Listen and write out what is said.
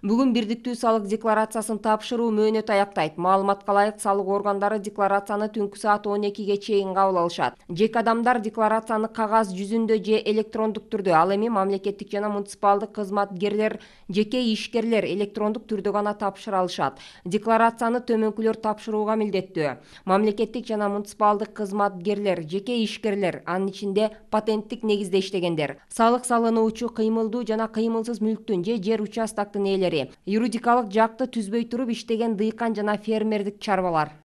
бүгін бирдиктүү салык декларациясын тапшыруу мөөнөтү аяктайт маалыматка ылайык салык органдары декларацияны түнкү саат он экиге чейин кабыл алышат жеке адамдар декларацияны кагаз жүзүндө же электрондук түрдө ал эми мамлекеттик жана муниципалдык кызматкерлер жеке ишкерлер электрондук түрдө гана тапшыра алышат декларацияны төмөнкүлөр тапшырууга милдеттүү мамлекеттик жана муниципалдык кызматкерлер жеке ишкерлер анын ичинде патенттик негизде иштегендер салык салынуучу кыймылдуу жана кыймылсыз мүлктүн же жер участоктун ээлери иштери юридикалык жакты түзбөй туруп иштеген дыйкан жана фермердик чарбалар